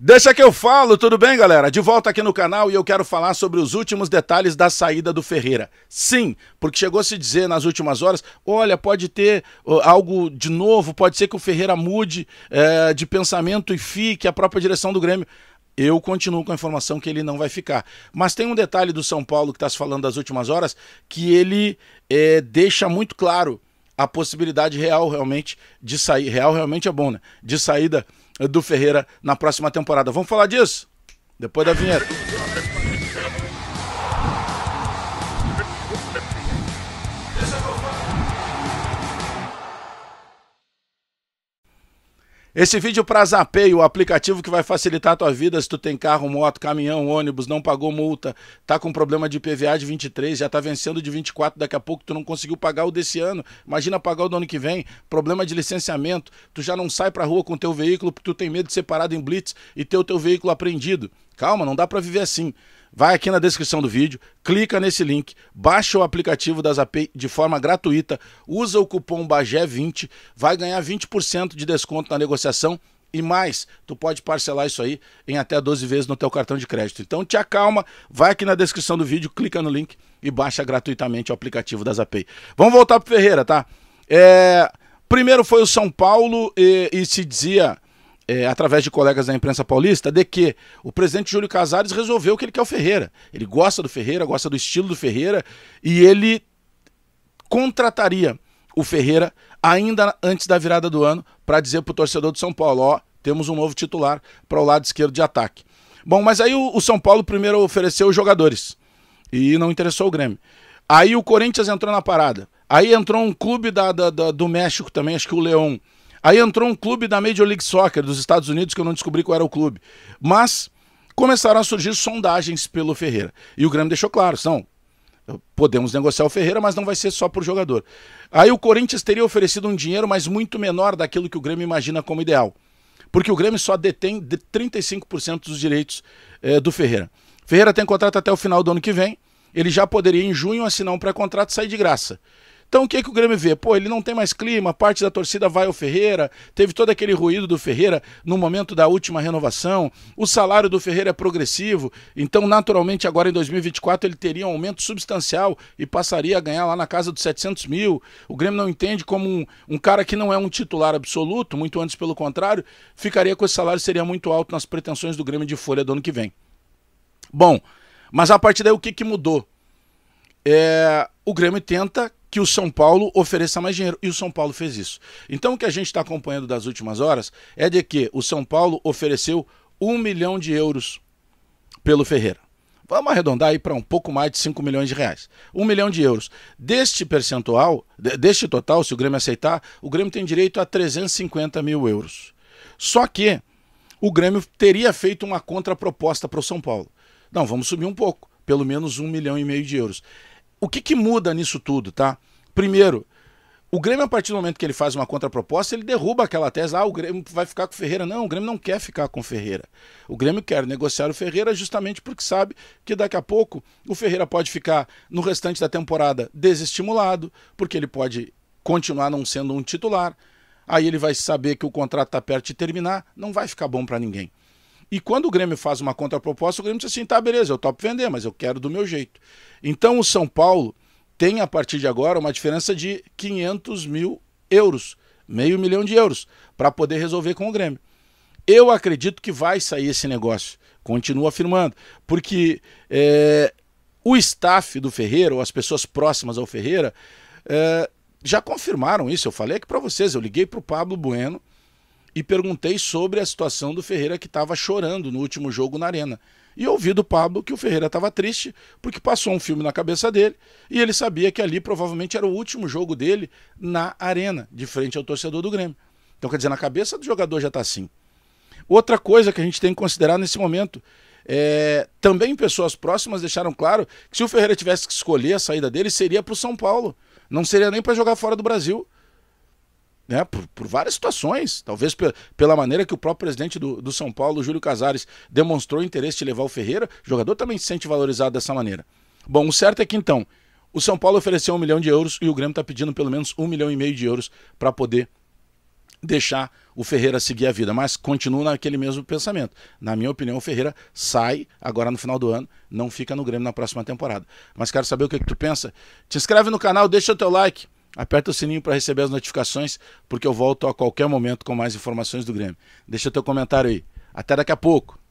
Deixa que eu falo, tudo bem, galera? De volta aqui no canal e eu quero falar sobre os últimos detalhes da saída do Ferreira. Sim, porque chegou a se dizer nas últimas horas: olha, pode ter algo de novo, pode ser que o Ferreira mude é, de pensamento e fique a própria direção do Grêmio. Eu continuo com a informação que ele não vai ficar. Mas tem um detalhe do São Paulo que está se falando das últimas horas que ele é, deixa muito claro a possibilidade real realmente de sair. Real realmente é bom, né? De saída do Ferreira na próxima temporada. Vamos falar disso? Depois da vinheta. Esse vídeo é para Zapay, o aplicativo que vai facilitar a tua vida se tu tem carro, moto, caminhão, ônibus, não pagou multa, tá com problema de PVA de 23, já tá vencendo de 24, daqui a pouco tu não conseguiu pagar o desse ano, imagina pagar o do ano que vem, problema de licenciamento, tu já não sai pra rua com teu veículo porque tu tem medo de ser parado em blitz e ter o teu veículo apreendido. Calma, não dá para viver assim. Vai aqui na descrição do vídeo, clica nesse link, baixa o aplicativo da API de forma gratuita, usa o cupom BAGÉ20, vai ganhar 20% de desconto na negociação e mais, tu pode parcelar isso aí em até 12 vezes no teu cartão de crédito. Então te acalma, vai aqui na descrição do vídeo, clica no link e baixa gratuitamente o aplicativo da API. Vamos voltar pro Ferreira, tá? É... Primeiro foi o São Paulo e, e se dizia é, através de colegas da imprensa paulista, de que o presidente Júlio Casares resolveu que ele quer o Ferreira. Ele gosta do Ferreira, gosta do estilo do Ferreira e ele contrataria o Ferreira ainda antes da virada do ano para dizer para o torcedor do São Paulo: ó, temos um novo titular para o lado esquerdo de ataque. Bom, mas aí o, o São Paulo primeiro ofereceu os jogadores e não interessou o Grêmio. Aí o Corinthians entrou na parada. Aí entrou um clube da, da, da do México também, acho que o Leão. Aí entrou um clube da Major League Soccer dos Estados Unidos, que eu não descobri qual era o clube. Mas começaram a surgir sondagens pelo Ferreira. E o Grêmio deixou claro, são podemos negociar o Ferreira, mas não vai ser só por jogador. Aí o Corinthians teria oferecido um dinheiro, mas muito menor daquilo que o Grêmio imagina como ideal. Porque o Grêmio só detém 35% dos direitos eh, do Ferreira. Ferreira tem contrato até o final do ano que vem. Ele já poderia, em junho, assinar um pré-contrato e sair de graça. Então o que, que o Grêmio vê? Pô, ele não tem mais clima, parte da torcida vai ao Ferreira, teve todo aquele ruído do Ferreira no momento da última renovação, o salário do Ferreira é progressivo, então naturalmente agora em 2024 ele teria um aumento substancial e passaria a ganhar lá na casa dos 700 mil. O Grêmio não entende como um, um cara que não é um titular absoluto, muito antes pelo contrário, ficaria com esse salário, seria muito alto nas pretensões do Grêmio de folha do ano que vem. Bom, mas a partir daí o que, que mudou? É, o Grêmio tenta que o São Paulo ofereça mais dinheiro. E o São Paulo fez isso. Então o que a gente está acompanhando das últimas horas é de que o São Paulo ofereceu um milhão de euros pelo Ferreira. Vamos arredondar aí para um pouco mais de 5 milhões de reais. um milhão de euros. Deste percentual, deste total, se o Grêmio aceitar, o Grêmio tem direito a 350 mil euros. Só que o Grêmio teria feito uma contraproposta para o São Paulo. Não, vamos subir um pouco, pelo menos um milhão e meio de euros o que, que muda nisso tudo, tá? Primeiro, o Grêmio, a partir do momento que ele faz uma contraproposta, ele derruba aquela tese. Ah, o Grêmio vai ficar com o Ferreira. Não, o Grêmio não quer ficar com o Ferreira. O Grêmio quer negociar o Ferreira justamente porque sabe que daqui a pouco o Ferreira pode ficar no restante da temporada desestimulado, porque ele pode continuar não sendo um titular. Aí ele vai saber que o contrato está perto de terminar, não vai ficar bom para ninguém. E quando o Grêmio faz uma contraproposta, o Grêmio diz assim: tá, beleza, eu topo vender, mas eu quero do meu jeito. Então o São Paulo tem, a partir de agora, uma diferença de 500 mil euros, meio milhão de euros, para poder resolver com o Grêmio. Eu acredito que vai sair esse negócio, continuo afirmando, porque é, o staff do Ferreira, ou as pessoas próximas ao Ferreira, é, já confirmaram isso. Eu falei aqui para vocês, eu liguei para o Pablo Bueno e perguntei sobre a situação do Ferreira que estava chorando no último jogo na Arena. E ouvi do Pablo que o Ferreira estava triste porque passou um filme na cabeça dele e ele sabia que ali provavelmente era o último jogo dele na Arena, de frente ao torcedor do Grêmio. Então, quer dizer, na cabeça do jogador já está assim. Outra coisa que a gente tem que considerar nesse momento é, também pessoas próximas deixaram claro que se o Ferreira tivesse que escolher a saída dele, seria para o São Paulo. Não seria nem para jogar fora do Brasil né, por, por, várias situações, talvez pela maneira que o próprio presidente do, do São Paulo, Júlio Casares, demonstrou interesse de levar o Ferreira, o jogador também se sente valorizado dessa maneira. Bom, o certo é que então, o São Paulo ofereceu um milhão de euros e o Grêmio está pedindo pelo menos um milhão e meio de euros para poder deixar o Ferreira seguir a vida, mas continua naquele mesmo pensamento. Na minha opinião, o Ferreira sai agora no final do ano, não fica no Grêmio na próxima temporada. Mas quero saber o que, que tu pensa. Te inscreve no canal, deixa o teu like. Aperta o sininho para receber as notificações, porque eu volto a qualquer momento com mais informações do Grêmio. Deixa teu comentário aí. Até daqui a pouco.